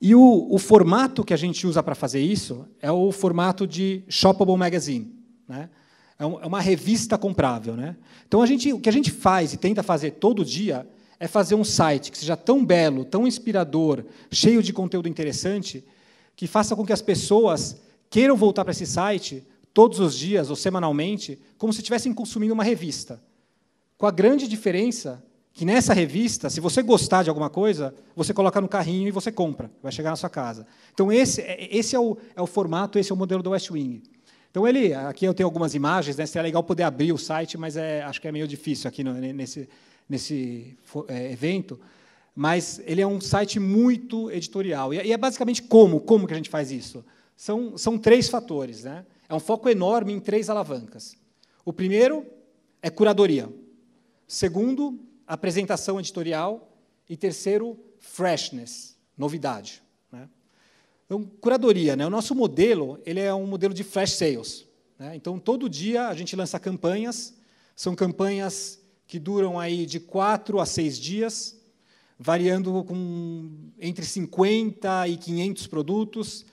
E o, o formato que a gente usa para fazer isso é o formato de shoppable magazine, né? É, um, é uma revista comprável, né? Então a gente, o que a gente faz e tenta fazer todo dia é fazer um site que seja tão belo, tão inspirador, cheio de conteúdo interessante, que faça com que as pessoas queiram voltar para esse site todos os dias ou semanalmente, como se estivessem consumindo uma revista. Com a grande diferença que nessa revista, se você gostar de alguma coisa, você coloca no carrinho e você compra, vai chegar na sua casa. Então, esse, é, esse é, o, é o formato, esse é o modelo do West Wing. Então, ele, aqui eu tenho algumas imagens, né, seria é legal poder abrir o site, mas é, acho que é meio difícil aqui no, nesse, nesse é, evento. Mas ele é um site muito editorial. E, e, é basicamente como, como que a gente faz isso? São, são três fatores. Né? É um foco enorme em três alavancas. O primeiro é curadoria. Segundo, apresentação editorial e terceiro, freshness, novidade. Né? Então, curadoria, né? o nosso modelo ele é um modelo de flash sales. Né? Então, todo dia a gente lança campanhas, são campanhas que duram aí de quatro a seis dias, variando com entre 50 e 500 produtos,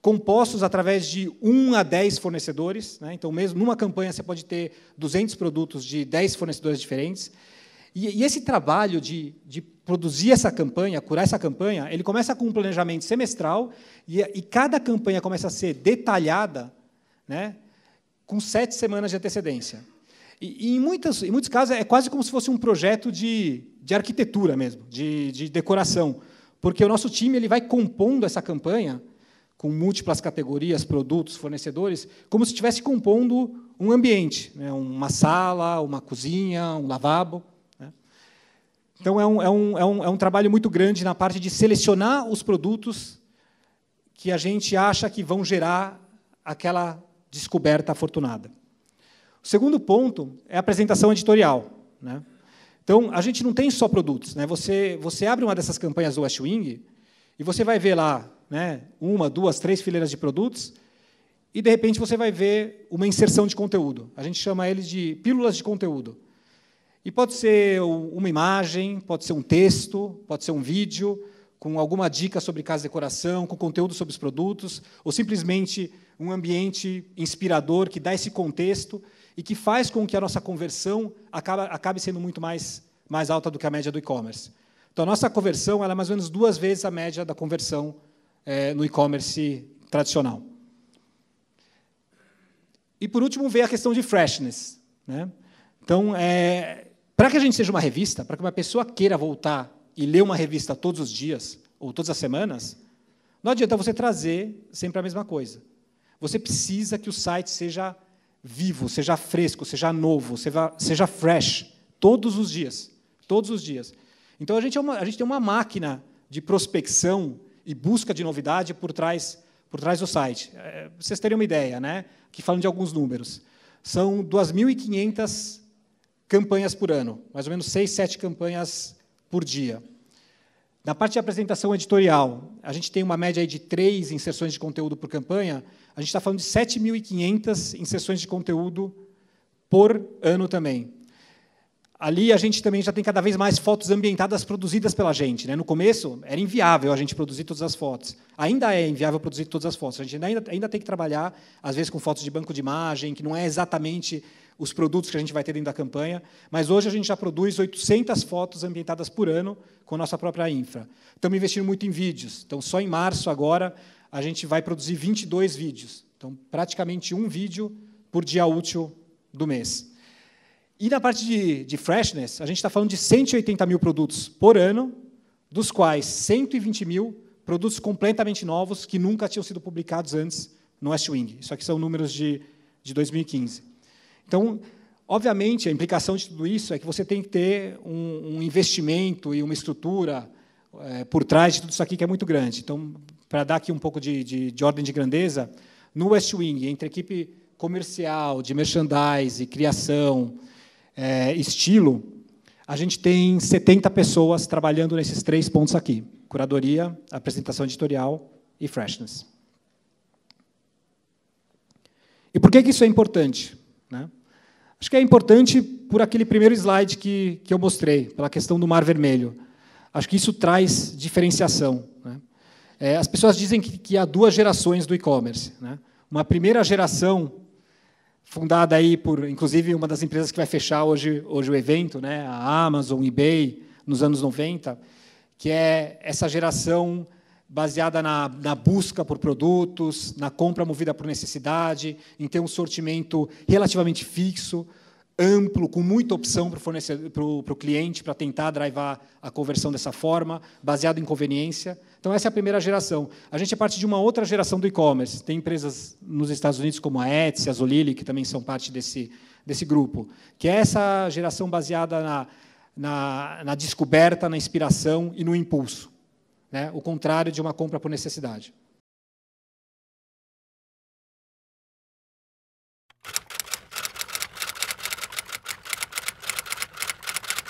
compostos através de 1 a 10 fornecedores. Né? Então, mesmo numa campanha, você pode ter 200 produtos de 10 fornecedores diferentes. E, e esse trabalho de, de, produzir essa campanha, curar essa campanha, ele começa com um planejamento semestral e, e cada campanha começa a ser detalhada né, com sete semanas de antecedência. E, e em, muitas, em muitos casos é quase como se fosse um projeto de, de arquitetura mesmo, de, de decoração, porque o nosso time ele vai compondo essa campanha com múltiplas categorias, produtos, fornecedores, como se estivesse compondo um ambiente, né? uma sala, uma cozinha, um lavabo. Então, é um, é, um, é, um, é um trabalho muito grande na parte de selecionar os produtos que a gente acha que vão gerar aquela descoberta afortunada. O segundo ponto é a apresentação editorial. Né? Então, a gente não tem só produtos. Né? Você, você abre uma dessas campanhas do West Wing e você vai ver lá né, uma, duas, três fileiras de produtos e, de repente, você vai ver uma inserção de conteúdo. A gente chama eles de pílulas de conteúdo. E pode ser uma imagem, pode ser um texto, pode ser um vídeo, com alguma dica sobre casa de decoração, com conteúdo sobre os produtos, ou simplesmente um ambiente inspirador que dá esse contexto e que faz com que a nossa conversão acabe acabe sendo muito mais, mais alta do que a média do e-commerce. Então, a nossa conversão é mais ou menos duas vezes a média da conversão é, no e-commerce tradicional. E, por último, vem a questão de freshness. Né? Então, é, para que a gente seja uma revista, para que uma pessoa queira voltar e ler uma revista todos os dias ou todas as semanas, não adianta você trazer sempre a mesma coisa. Você precisa que o site seja vivo, seja fresco, seja novo, seja, fresh, todos os dias. Todos os dias. Então a gente, é uma, a gente tem uma máquina de prospecção e busca de novidade por trás, por trás do site. É, vocês terem uma ideia, né? que falam de alguns números. São 2.500 campanhas por ano, mais ou menos seis, sete campanhas por dia. Na parte de apresentação editorial, a gente tem uma média de três inserções de conteúdo por campanha, a gente está falando de 7.500 inserções de conteúdo por ano também ali a gente também já tem cada vez mais fotos ambientadas produzidas pela gente. Né? No começo, era inviável a gente produzir todas as fotos. Ainda é inviável produzir todas as fotos. A gente ainda, ainda tem que trabalhar, às vezes, com fotos de banco de imagem, que não é exatamente os produtos que a gente vai ter dentro da campanha, mas hoje a gente já produz 800 fotos ambientadas por ano com a nossa própria infra. Estamos investindo muito em vídeos, então só em março agora a gente vai produzir 22 vídeos, então praticamente um vídeo por dia útil do mês. E na parte de, de freshness, a gente está falando de 180 mil produtos por ano, dos quais 120 mil produtos completamente novos que nunca tinham sido publicados antes no West Wing. Isso aqui são números de, de 2015. Então, obviamente, a implicação de tudo isso é que você tem que ter um, um investimento e uma estrutura é, por trás de tudo isso aqui que é muito grande. Então, para dar aqui um pouco de, de, de, ordem de grandeza, no West Wing, entre equipe comercial, de merchandising, criação, é, estilo, a gente tem 70 pessoas trabalhando nesses três pontos aqui: curadoria, apresentação editorial e freshness. E por que, que isso é importante? Né? Acho que é importante por aquele primeiro slide que, que eu mostrei, pela questão do mar vermelho. Acho que isso traz diferenciação. Né? É, as pessoas dizem que, que há duas gerações do e-commerce. Né? Uma primeira geração fundada aí por, inclusive, uma das empresas que vai fechar hoje, hoje o evento, né? a Amazon, eBay, nos anos 90, que é essa geração baseada na, na, busca por produtos, na compra movida por necessidade, em ter um sortimento relativamente fixo, amplo, com muita opção para o cliente, para tentar driver a conversão dessa forma, baseado em conveniência. Então, essa é a primeira geração. A gente é parte de uma outra geração do e-commerce. Tem empresas nos Estados Unidos como a Etsy, a Zolili, que também são parte desse, desse grupo, que é essa geração baseada na, na, na descoberta, na inspiração e no impulso. Né? O contrário de uma compra por necessidade.